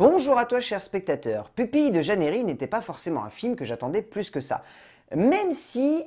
Bonjour à toi cher spectateur. Pupille de Janéry n'était pas forcément un film que j'attendais plus que ça. Même si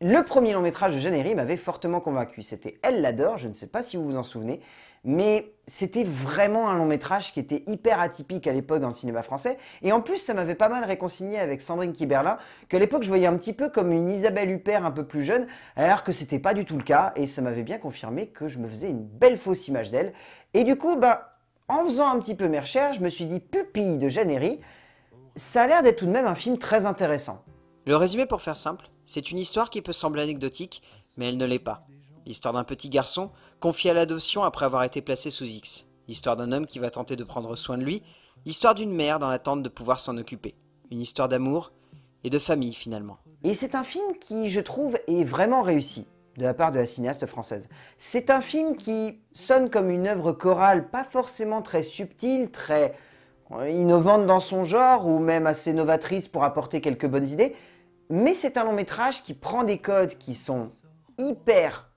le premier long métrage de Janéry m'avait fortement convaincu. C'était Elle l'adore, je ne sais pas si vous vous en souvenez, mais c'était vraiment un long métrage qui était hyper atypique à l'époque dans le cinéma français. Et en plus, ça m'avait pas mal réconcilié avec Sandrine Kiberlin, qu'à l'époque je voyais un petit peu comme une Isabelle Huppert un peu plus jeune, alors que c'était pas du tout le cas. Et ça m'avait bien confirmé que je me faisais une belle fausse image d'elle. Et du coup, ben en faisant un petit peu mes recherches, je me suis dit Pupille de Janéry, ça a l'air d'être tout de même un film très intéressant. Le résumé pour faire simple, c'est une histoire qui peut sembler anecdotique, mais elle ne l'est pas. L'histoire d'un petit garçon confié à l'adoption après avoir été placé sous X. L'histoire d'un homme qui va tenter de prendre soin de lui. L'histoire d'une mère dans l'attente de pouvoir s'en occuper. Une histoire d'amour et de famille finalement. Et c'est un film qui, je trouve, est vraiment réussi de la part de la cinéaste française. C'est un film qui sonne comme une œuvre chorale, pas forcément très subtile, très euh, innovante dans son genre, ou même assez novatrice pour apporter quelques bonnes idées, mais c'est un long métrage qui prend des codes qui sont hyper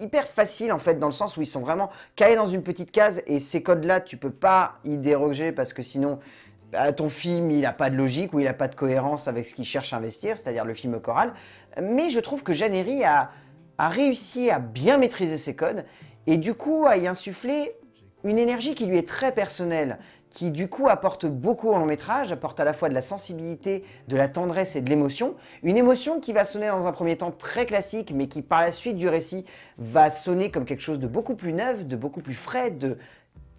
hyper faciles en fait dans le sens où ils sont vraiment calés dans une petite case et ces codes là tu peux pas y déroger parce que sinon bah, ton film il n'a pas de logique ou il n'a pas de cohérence avec ce qu'il cherche à investir c'est à dire le film choral mais je trouve que Jeanne a, a réussi à bien maîtriser ses codes et du coup à y insuffler une énergie qui lui est très personnelle, qui du coup apporte beaucoup au long métrage, apporte à la fois de la sensibilité, de la tendresse et de l'émotion. Une émotion qui va sonner dans un premier temps très classique, mais qui par la suite du récit va sonner comme quelque chose de beaucoup plus neuf, de beaucoup plus frais, de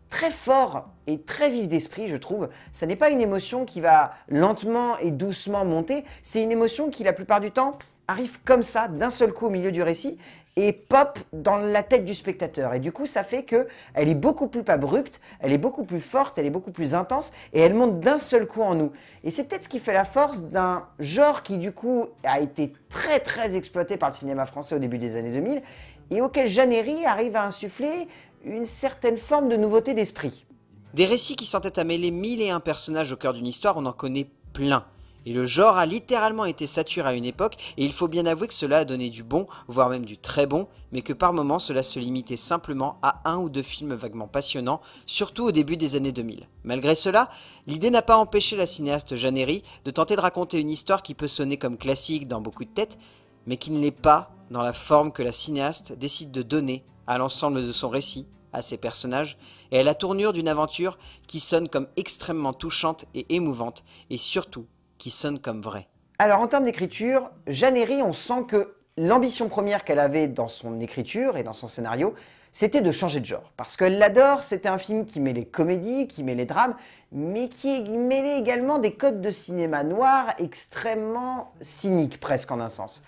très fort et très vif d'esprit, je trouve. Ça n'est pas une émotion qui va lentement et doucement monter, c'est une émotion qui la plupart du temps arrive comme ça, d'un seul coup au milieu du récit, et pop dans la tête du spectateur. Et du coup, ça fait que elle est beaucoup plus abrupte, elle est beaucoup plus forte, elle est beaucoup plus intense, et elle monte d'un seul coup en nous. Et c'est peut-être ce qui fait la force d'un genre qui, du coup, a été très très exploité par le cinéma français au début des années 2000, et auquel Jeannery arrive à insuffler une certaine forme de nouveauté d'esprit. Des récits qui s'entêtent à mêler mille et un personnages au cœur d'une histoire, on en connaît plein. Et le genre a littéralement été saturé à une époque, et il faut bien avouer que cela a donné du bon, voire même du très bon, mais que par moments cela se limitait simplement à un ou deux films vaguement passionnants, surtout au début des années 2000. Malgré cela, l'idée n'a pas empêché la cinéaste Janéry de tenter de raconter une histoire qui peut sonner comme classique dans beaucoup de têtes, mais qui ne l'est pas dans la forme que la cinéaste décide de donner à l'ensemble de son récit, à ses personnages, et à la tournure d'une aventure qui sonne comme extrêmement touchante et émouvante, et surtout qui sonne comme vrai Alors en termes d'écriture, Héry on sent que l'ambition première qu'elle avait dans son écriture et dans son scénario, c'était de changer de genre. Parce qu'elle l'adore, c'était un film qui les comédies, qui les drames, mais qui mêlait également des codes de cinéma noir extrêmement cyniques presque en un sens.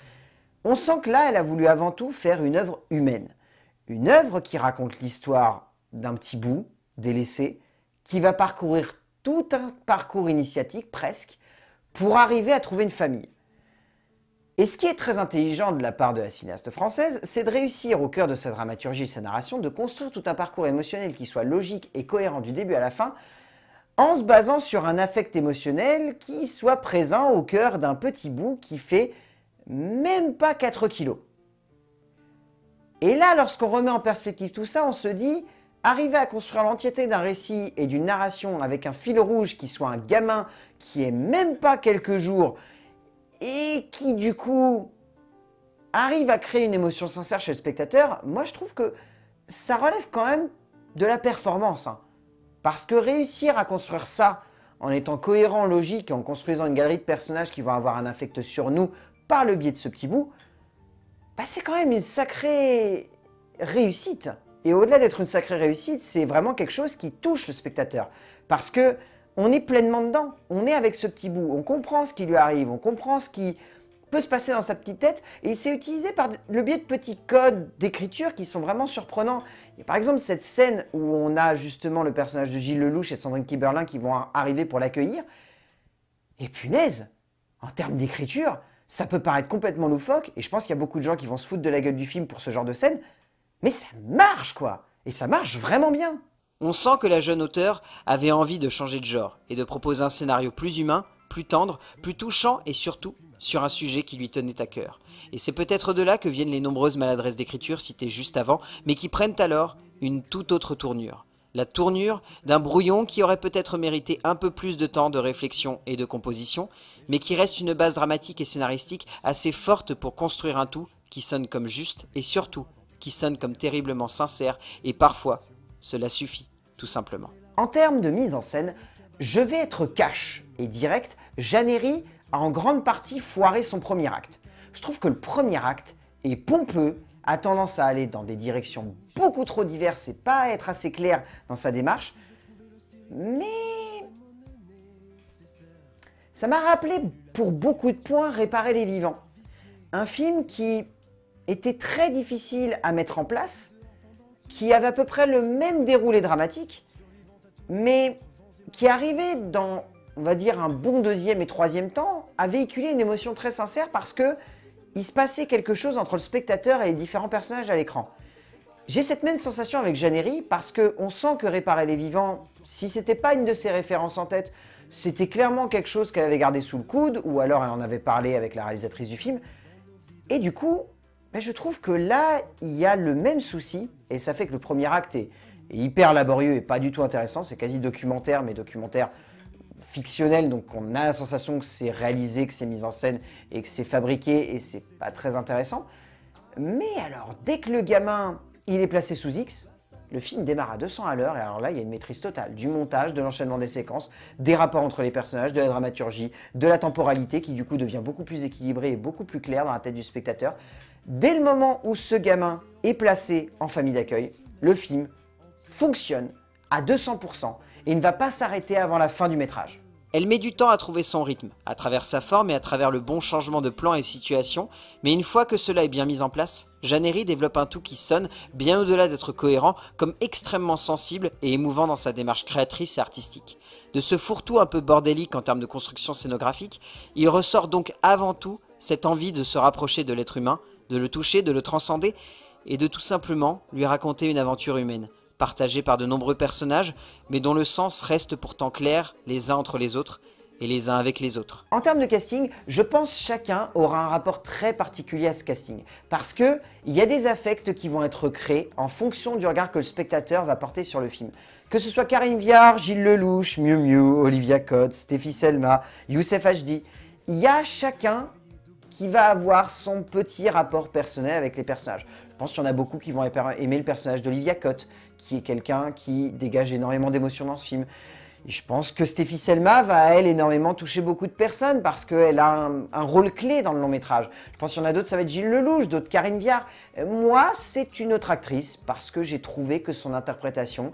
On sent que là, elle a voulu avant tout faire une œuvre humaine. Une œuvre qui raconte l'histoire d'un petit bout, délaissé, qui va parcourir tout un parcours initiatique presque, pour arriver à trouver une famille. Et ce qui est très intelligent de la part de la cinéaste française, c'est de réussir au cœur de sa dramaturgie et sa narration de construire tout un parcours émotionnel qui soit logique et cohérent du début à la fin, en se basant sur un affect émotionnel qui soit présent au cœur d'un petit bout qui fait même pas 4 kilos. Et là, lorsqu'on remet en perspective tout ça, on se dit Arriver à construire l'entièreté d'un récit et d'une narration avec un fil rouge qui soit un gamin qui est même pas quelques jours et qui du coup arrive à créer une émotion sincère chez le spectateur, moi je trouve que ça relève quand même de la performance. Hein. Parce que réussir à construire ça en étant cohérent, logique et en construisant une galerie de personnages qui vont avoir un affect sur nous par le biais de ce petit bout, bah, c'est quand même une sacrée réussite. Et au-delà d'être une sacrée réussite, c'est vraiment quelque chose qui touche le spectateur. Parce que on est pleinement dedans, on est avec ce petit bout, on comprend ce qui lui arrive, on comprend ce qui peut se passer dans sa petite tête, et c'est utilisé par le biais de petits codes d'écriture qui sont vraiment surprenants. Il par exemple cette scène où on a justement le personnage de Gilles Lelouch et Sandrine Kiberlin qui vont arriver pour l'accueillir, et punaise, en termes d'écriture, ça peut paraître complètement loufoque, et je pense qu'il y a beaucoup de gens qui vont se foutre de la gueule du film pour ce genre de scène, mais ça marche, quoi Et ça marche vraiment bien On sent que la jeune auteure avait envie de changer de genre et de proposer un scénario plus humain, plus tendre, plus touchant et surtout sur un sujet qui lui tenait à cœur. Et c'est peut-être de là que viennent les nombreuses maladresses d'écriture citées juste avant, mais qui prennent alors une toute autre tournure. La tournure d'un brouillon qui aurait peut-être mérité un peu plus de temps de réflexion et de composition, mais qui reste une base dramatique et scénaristique assez forte pour construire un tout qui sonne comme juste et surtout qui sonnent comme terriblement sincère et parfois, cela suffit, tout simplement. En termes de mise en scène, je vais être cash et direct, Janéry a en grande partie foiré son premier acte. Je trouve que le premier acte est pompeux, a tendance à aller dans des directions beaucoup trop diverses et pas être assez clair dans sa démarche, mais ça m'a rappelé pour beaucoup de points Réparer les vivants. Un film qui était très difficile à mettre en place, qui avait à peu près le même déroulé dramatique, mais qui arrivait dans, on va dire, un bon deuxième et troisième temps, à véhiculer une émotion très sincère parce que il se passait quelque chose entre le spectateur et les différents personnages à l'écran. J'ai cette même sensation avec Jeannery parce qu'on sent que Réparer les vivants, si c'était pas une de ses références en tête, c'était clairement quelque chose qu'elle avait gardé sous le coude ou alors elle en avait parlé avec la réalisatrice du film. Et du coup, je trouve que là, il y a le même souci, et ça fait que le premier acte est, hyper laborieux et pas du tout intéressant, c'est quasi documentaire, mais documentaire fictionnel, donc on a la sensation que c'est réalisé, que c'est mis en scène, et que c'est fabriqué, et c'est pas très intéressant. Mais alors, dès que le gamin, il est placé sous X, le film démarre à 200 à l'heure, et alors là, il y a une maîtrise totale du montage, de l'enchaînement des séquences, des rapports entre les personnages, de la dramaturgie, de la temporalité qui, du coup, devient beaucoup plus équilibrée et beaucoup plus claire dans la tête du spectateur. Dès le moment où ce gamin est placé en famille d'accueil, le film fonctionne à 200% et ne va pas s'arrêter avant la fin du métrage. Elle met du temps à trouver son rythme, à travers sa forme et à travers le bon changement de plan et situation, mais une fois que cela est bien mis en place, Janeri développe un tout qui sonne, bien au-delà d'être cohérent, comme extrêmement sensible et émouvant dans sa démarche créatrice et artistique. De ce fourre-tout un peu bordélique en termes de construction scénographique, il ressort donc avant tout cette envie de se rapprocher de l'être humain, de le toucher, de le transcender, et de tout simplement lui raconter une aventure humaine partagé par de nombreux personnages, mais dont le sens reste pourtant clair les uns entre les autres et les uns avec les autres. En termes de casting, je pense chacun aura un rapport très particulier à ce casting, parce que il y a des affects qui vont être créés en fonction du regard que le spectateur va porter sur le film. Que ce soit Karim Viard, Gilles Lelouch, Miu Miu, Olivia Cotte, Stéphie Selma, Youssef Hd, il y a chacun qui va avoir son petit rapport personnel avec les personnages. Je pense qu'il y en a beaucoup qui vont aimer le personnage d'Olivia Cotte, qui est quelqu'un qui dégage énormément d'émotions dans ce film. Et je pense que Stéphie Selma va, elle, énormément toucher beaucoup de personnes parce qu'elle a un, rôle clé dans le long métrage. Je pense qu'il y en a d'autres, ça va être Gilles Lelouch, d'autres Karine Viard. Euh, moi, c'est une autre actrice parce que j'ai trouvé que son interprétation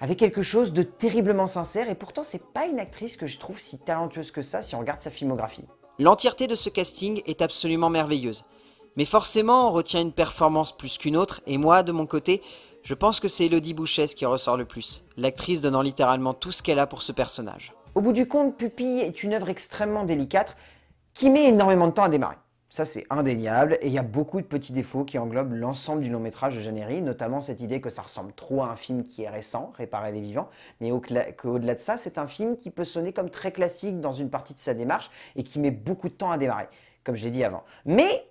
avait quelque chose de terriblement sincère et pourtant, c'est pas une actrice que je trouve si talentueuse que ça si on regarde sa filmographie. L'entièreté de ce casting est absolument merveilleuse. Mais forcément, on retient une performance plus qu'une autre, et moi, de mon côté, je pense que c'est Elodie Bouchesse qui ressort le plus, l'actrice donnant littéralement tout ce qu'elle a pour ce personnage. Au bout du compte, Pupille est une œuvre extrêmement délicate qui met énormément de temps à démarrer. Ça, c'est indéniable, et il y a beaucoup de petits défauts qui englobent l'ensemble du long métrage de Jeannery, notamment cette idée que ça ressemble trop à un film qui est récent, Réparer les vivants, mais qu'au-delà de ça, c'est un film qui peut sonner comme très classique dans une partie de sa démarche et qui met beaucoup de temps à démarrer, comme je l'ai dit avant. Mais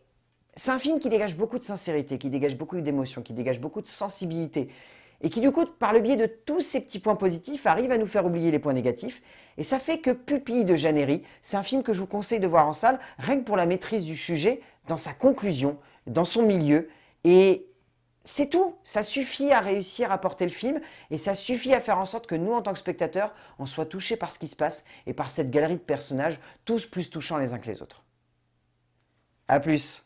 c'est un film qui dégage beaucoup de sincérité, qui dégage beaucoup d'émotion, qui dégage beaucoup de sensibilité, et qui du coup, par le biais de tous ces petits points positifs, arrive à nous faire oublier les points négatifs. Et ça fait que Pupille de Jeannery, c'est un film que je vous conseille de voir en salle, rien que pour la maîtrise du sujet, dans sa conclusion, dans son milieu, et c'est tout, ça suffit à réussir à porter le film et ça suffit à faire en sorte que nous, en tant que spectateurs, on soit touchés par ce qui se passe et par cette galerie de personnages, tous plus touchants les uns que les autres. A plus